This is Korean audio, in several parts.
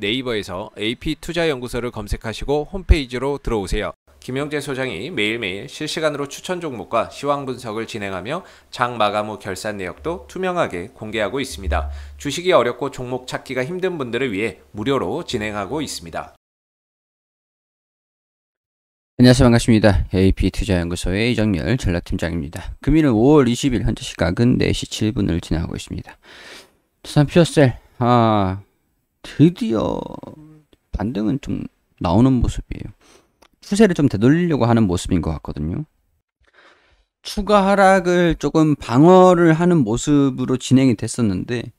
네이버에서 AP투자연구소를 검색하시고 홈페이지로 들어오세요. 김영재 소장이 매일매일 실시간으로 추천 종목과 시황 분석을 진행하며 장 마감 후 결산 내역도 투명하게 공개하고 있습니다. 주식이 어렵고 종목 찾기가 힘든 분들을 위해 무료로 진행하고 있습니다. 안녕하세요. 반갑습니다. AP투자연구소의 이정렬 전략팀장입니다. 금일은 5월 20일 현재 시각은 4시 7분을 지나고 있습니다. 두산 퓨어셀 아, 드디어 반등은 좀 나오는 모습이에요. 추세를 좀 되돌리려고 하는 모습인 것 같거든요. 추가 하락을 조금 방어를 하는 모습으로 진행이 됐었는데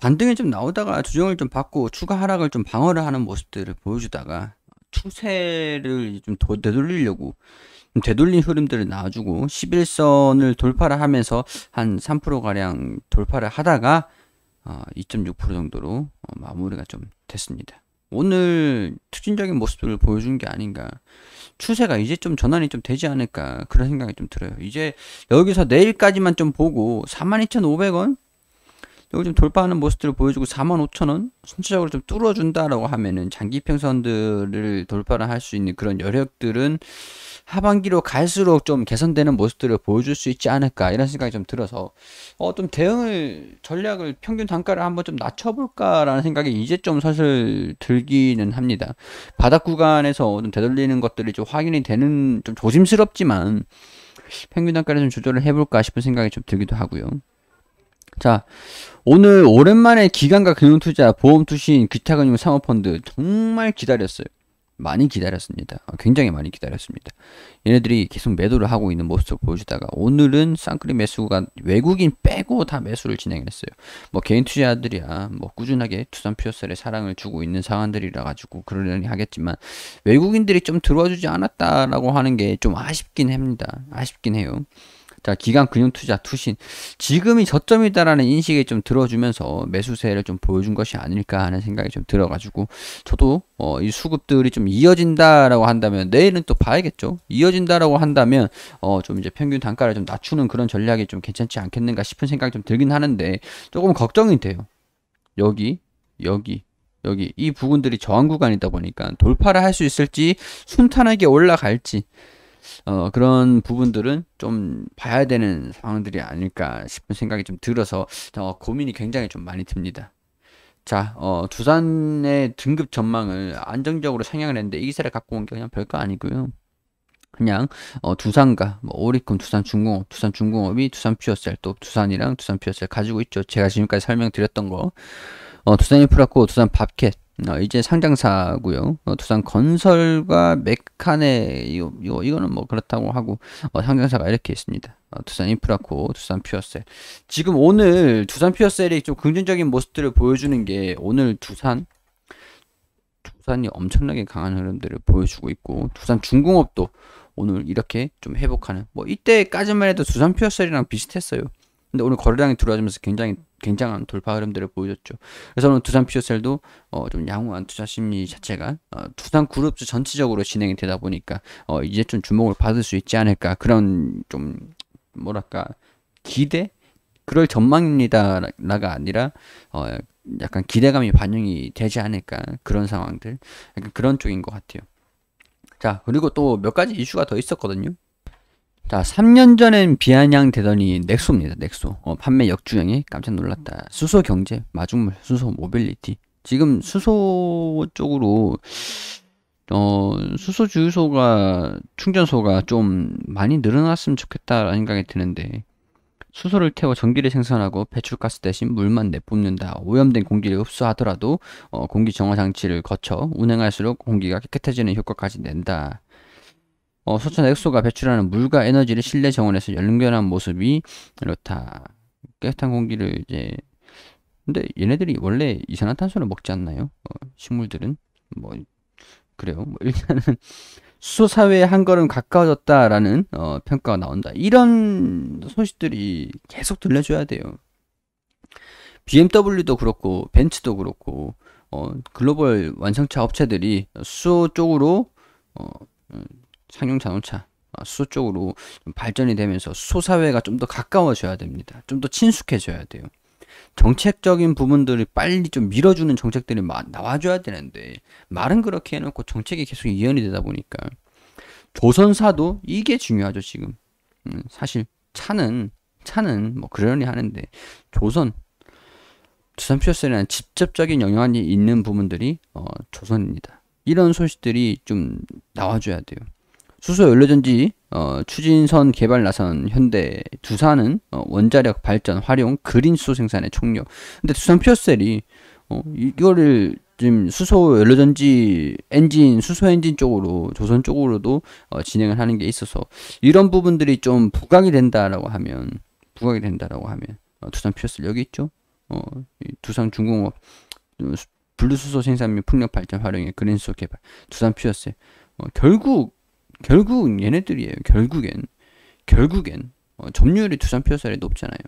반등이 좀 나오다가 조정을 좀 받고 추가 하락을 좀 방어를 하는 모습들을 보여주다가 추세를 좀 되돌리려고 되돌린 흐름들을 나와주고 11선을 돌파를 하면서 한 3%가량 돌파를 하다가 2.6% 어, 정도로 어, 마무리가 좀 됐습니다. 오늘 특징적인 모습들을 보여준 게 아닌가. 추세가 이제 좀 전환이 좀 되지 않을까 그런 생각이 좀 들어요. 이제 여기서 내일까지만 좀 보고 42,500원 여기 좀 돌파하는 모습들을 보여주고 4만5천원 순차적으로 좀 뚫어준다라고 하면은 장기 평선들을 돌파를 할 수 있는 그런 여력들은 하반기로 갈수록 좀 개선되는 모습들을 보여줄 수 있지 않을까 이런 생각이 좀 들어서 어좀 대응을 전략을 평균 단가를 한번 좀 낮춰볼까라는 생각이 이제 좀 사실 들기는 합니다. 바닥 구간에서 좀 되돌리는 것들이 좀 확인이 되는 좀 조심스럽지만 평균 단가를 좀 조절을 해볼까 싶은 생각이 좀 들기도 하고요. 자, 오늘 오랜만에 기관과 금융투자, 보험투신, 기타금융 사모펀드 정말 기다렸어요. 많이 기다렸습니다. 어, 굉장히 많이 기다렸습니다. 얘네들이 계속 매도를 하고 있는 모습을 보여주다가 오늘은 쌍끌이 매수가 외국인 빼고 다 매수를 진행했어요. 뭐 개인 투자들이야 뭐 꾸준하게 두산 피어셀의 사랑을 주고 있는 상황들이라 가지고 그러려니 하겠지만 외국인들이 좀 들어와주지 않았다라고 하는 게 좀 아쉽긴 합니다. 아쉽긴 해요. 자, 기간 금융 투자 투신. 지금이 저점이다라는 인식이 좀 들어주면서 매수세를 좀 보여준 것이 아닐까 하는 생각이 좀 들어가지고 저도 어, 이 수급들이 좀 이어진다라고 한다면 내일은 또 봐야겠죠. 이어진다라고 한다면 어, 좀 이제 평균 단가를 좀 낮추는 그런 전략이 좀 괜찮지 않겠는가 싶은 생각이 좀 들긴 하는데 조금 걱정이 돼요. 여기, 여기, 여기 이 부분들이 저항 구간이다 보니까 돌파를 할 수 있을지 순탄하게 올라갈지 어, 그런 부분들은 좀 봐야 되는 상황들이 아닐까 싶은 생각이 좀 들어서 어, 고민이 굉장히 좀 많이 듭니다. 자, 어, 두산의 등급 전망을 안정적으로 상향을 했는데 이기사를 갖고 온 게 그냥 별거 아니고요. 그냥 어, 두산과 뭐 오리콘, 두산 중공업, 두산 중공업이 두산 퓨어셀 또 두산이랑 두산 퓨어셀 가지고 있죠. 제가 지금까지 설명드렸던 거. 어, 두산 이프라코, 두산 밥캣 어, 이제 상장사고요. 어, 두산 건설과 메카네 이거, 이거는 뭐 그렇다고 하고 어, 상장사가 이렇게 있습니다. 어, 두산 인프라코, 두산 퓨어셀. 지금 오늘 두산 퓨어셀이 좀 긍정적인 모습들을 보여주는 게 오늘 두산 두산이 엄청나게 강한 흐름들을 보여주고 있고 두산 중공업도 오늘 이렇게 좀 회복하는 뭐 이때까지만 해도 두산 퓨어셀이랑 비슷했어요. 근데 오늘 거래량이 들어와지면서 굉장히 굉장한 돌파 흐름들을 보여줬죠. 그래서 오늘 두산 피어셀도 어, 좀 양호한 투자 심리 자체가 어, 두산 그룹 전체적으로 진행이 되다 보니까 어, 이제 좀 주목을 받을 수 있지 않을까 그런 좀 뭐랄까 기대 그럴 전망입니다가 아니라 어, 약간 기대감이 반영이 되지 않을까 그런 상황들 약간 그런 쪽인 것 같아요. 자 그리고 또 몇 가지 이슈가 더 있었거든요. 자, 3년 전엔 비아냥되더니 넥소입니다. 넥소. 어, 판매 역주행이 깜짝 놀랐다. 수소 경제, 마중물, 수소 모빌리티. 지금 수소 쪽으로 어, 수소 주유소가 충전소가 좀 많이 늘어났으면 좋겠다라는 생각이 드는데 수소를 태워 전기를 생산하고 배출가스 대신 물만 내뿜는다. 오염된 공기를 흡수하더라도 어, 공기 정화 장치를 거쳐 운행할수록 공기가 깨끗해지는 효과까지 낸다. 어, 소천 엑소가 배출하는 물과 에너지를 실내 정원에서 연결한 모습이 이렇다. 깨끗한 공기를 이제 근데 얘네들이 원래 이산화탄소를 먹지 않나요? 어, 식물들은 뭐 그래요. 뭐 일단은 수소 사회에 한 걸음 가까워졌다라는 어, 평가가 나온다. 이런 소식들이 계속 들려줘야 돼요. BMW도 그렇고 벤츠도 그렇고 어, 글로벌 완성차 업체들이 수소 쪽으로 어, 음, 상용 자동차 어, 수소 쪽으로 발전이 되면서 소사회가 좀 더 가까워져야 됩니다. 좀 더 친숙해져야 돼요. 정책적인 부분들이 빨리 좀 밀어주는 정책들이 나와줘야 되는데 말은 그렇게 해놓고 정책이 계속 이연이 되다 보니까 조선사도 이게 중요하죠 지금 음, 사실 차는 차는 뭐 그러려니 하는데 조선 조선 퓨어셀이라는 직접적인 영향이 있는 부분들이 어, 조선입니다 이런 소식들이 좀 나와줘야 돼요 수소 연료전지 어, 추진선 개발 나선 현대 두산은 어, 원자력 발전 활용 그린수소 생산의 총력. 근데 두산 퓨어셀이 어, 이거를 지금 수소 연료전지 엔진 수소 엔진 쪽으로 조선 쪽으로도 어, 진행을 하는 게 있어서 이런 부분들이 좀 부각이 된다라고 하면 부각이 된다라고 하면 어, 두산 퓨어셀 여기 있죠. 어, 두산 중공업 음, 블루수소 생산 및 풍력 발전 활용의 그린수소 개발 두산 퓨어셀 어, 결국 결국 은 얘네들이에요. 결국엔 결국엔 어, 점유율이 두산 표사에 높잖아요.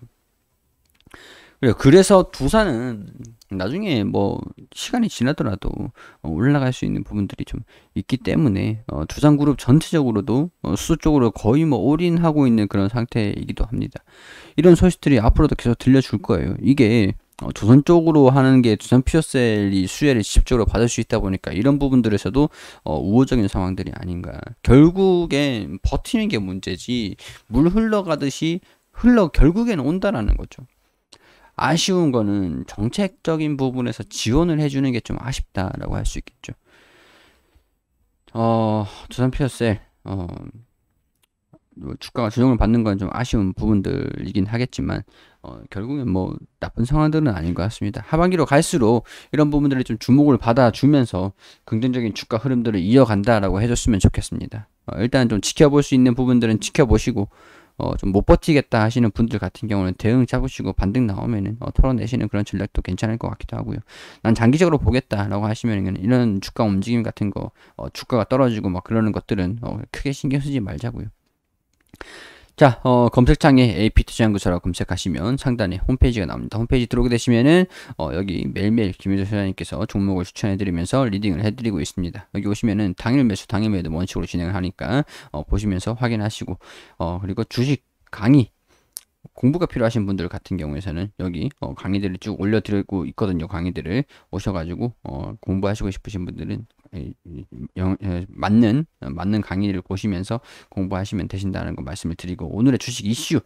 그래 서 두산은 나중에 뭐 시간이 지나더라도 어, 올라갈 수 있는 부분들이 좀 있기 때문에 어, 두산 그룹 전체적으로도 어, 수수 쪽으로 거의 뭐 올인하고 있는 그런 상태이기도 합니다. 이런 소식들이 앞으로도 계속 들려줄 거예요. 이게 어, 조선 쪽으로 하는 게 조선 퓨어셀이 수혜를 직접적으로 받을 수 있다 보니까 이런 부분들에서도 어, 우호적인 상황들이 아닌가. 결국엔 버티는 게 문제지 물 흘러가듯이 흘러 결국에는 온다라는 거죠. 아쉬운 거는 정책적인 부분에서 지원을 해주는 게 좀 아쉽다라고 할 수 있겠죠. 어, 조선 피어셀 어, 뭐 주가가 조정을 받는 건 좀 아쉬운 부분들이긴 하겠지만 어, 결국엔 뭐 나쁜 상황들은 아닌 것 같습니다. 하반기로 갈수록 이런 부분들이 좀 주목을 받아주면서 긍정적인 주가 흐름들을 이어간다라고 해줬으면 좋겠습니다. 어, 일단 좀 지켜볼 수 있는 부분들은 지켜보시고 어, 좀 못 버티겠다 하시는 분들 같은 경우는 대응 잡으시고 반등 나오면은 어, 털어내시는 그런 전략도 괜찮을 것 같기도 하고요. 난 장기적으로 보겠다라고 하시면 이런 주가 움직임 같은 거 어, 주가가 떨어지고 막 그러는 것들은 어, 크게 신경 쓰지 말자고요. 자, 어, 검색창에 AP 투자연구소라고 검색하시면 상단에 홈페이지가 나옵니다. 홈페이지 들어오게 되시면은, 어, 여기 매일매일 김현조 소장님께서 종목을 추천해드리면서 리딩을 해드리고 있습니다. 여기 오시면은 당일 매수, 당일 매도 원칙으로 진행을 하니까, 어, 보시면서 확인하시고, 어, 그리고 주식 강의, 공부가 필요하신 분들 같은 경우에는 여기 어, 강의들을 쭉 올려드리고 있거든요. 강의들을 오셔가지고, 어, 공부하시고 싶으신 분들은 예, 맞는 맞는 강의를 보시면서 공부하시면 되신다는 거 말씀을 드리고 오늘의 주식 이슈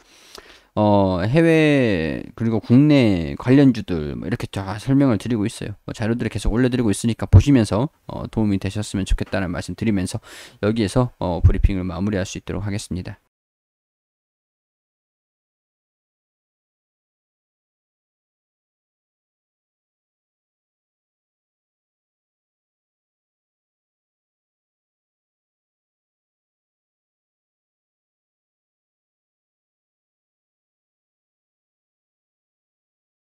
어, 해외 그리고 국내 관련주들 뭐 이렇게 다 설명을 드리고 있어요. 뭐 자료들을 계속 올려드리고 있으니까 보시면서 어, 도움이 되셨으면 좋겠다는 말씀 드리면서 여기에서 어, 브리핑을 마무리할 수 있도록 하겠습니다.